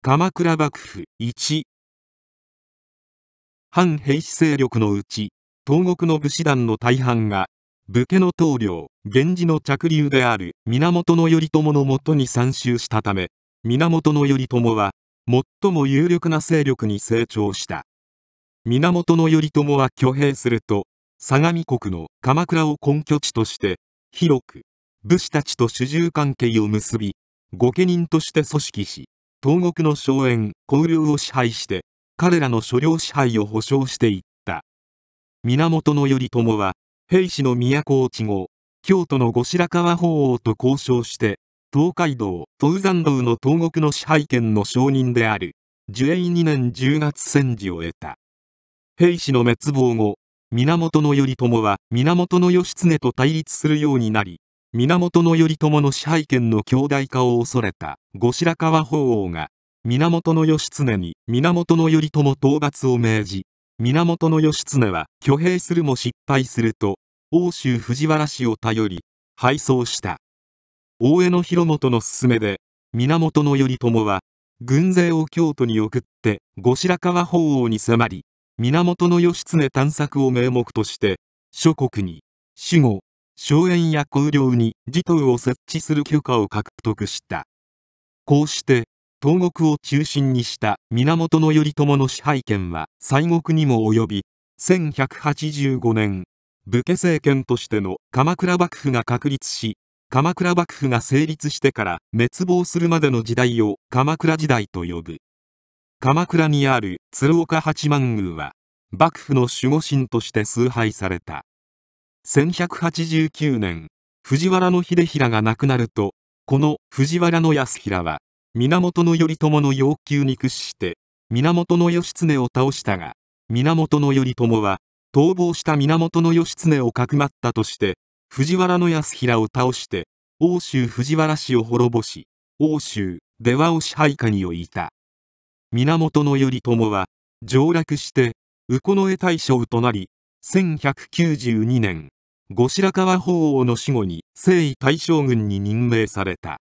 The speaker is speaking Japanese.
鎌倉幕府1反平氏勢力のうち東国の武士団の大半が武家の棟梁源氏の嫡流である源頼朝のもとに参集したため源頼朝は最も有力な勢力に成長した源頼朝は挙兵すると相模国の鎌倉を根拠地として広く武士たちと主従関係を結び御家人として組織し東国の荘園交領を支配して彼らの所領支配を保障していった源頼朝は平氏の都落ち後京都の後白河法皇と交渉して東海道東山道の東国の支配権の承認である寿永2年10月戦時を得た平氏の滅亡後源頼朝は源義経と対立するようになり源頼朝の支配権の強大化を恐れた後白河法皇が源義経に源頼朝討伐を命じ源義経は挙兵するも失敗すると奥州藤原氏を頼り敗走した大江の広元の勧めで源頼朝は軍勢を京都に送って後白河法皇に迫り源義経探索を名目として諸国に守護荘園や公領に児頭を設置する許可を獲得したこうして東国を中心にした源頼朝の支配権は西国にも及び1185年武家政権としての鎌倉幕府が確立し鎌倉幕府が成立してから滅亡するまでの時代を鎌倉時代と呼ぶ鎌倉にある鶴岡八幡宮は幕府の守護神として崇拝された1189年藤原秀衡が亡くなるとこの藤原康衡は源頼朝の要求に屈して源義経を倒したが源頼朝は逃亡した源義経をかくまったとして藤原康衡を倒して欧州藤原氏を滅ぼし欧州出羽を支配下に置いた源頼朝は上洛して右近衛大将となり1192年後白河法皇の死後に征夷大将軍に任命された